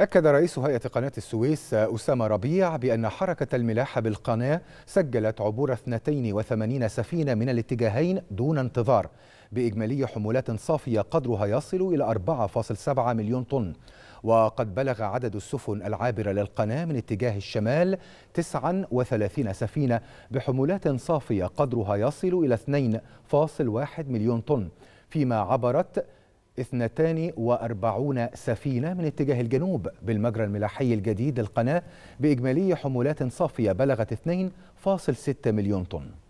أكد رئيس هيئة قناة السويس أسامة ربيع بأن حركة الملاحة بالقناة سجلت عبور 82 سفينة من الاتجاهين دون انتظار بإجمالي حمولات صافية قدرها يصل إلى 4.7 مليون طن وقد بلغ عدد السفن العابرة للقناة من اتجاه الشمال 39 سفينة بحمولات صافية قدرها يصل إلى 2.1 مليون طن فيما عبرت 42 سفينة من اتجاه الجنوب بالمجرى الملاحي الجديد للقناة بإجمالي حمولات صافية بلغت 2.6 مليون طن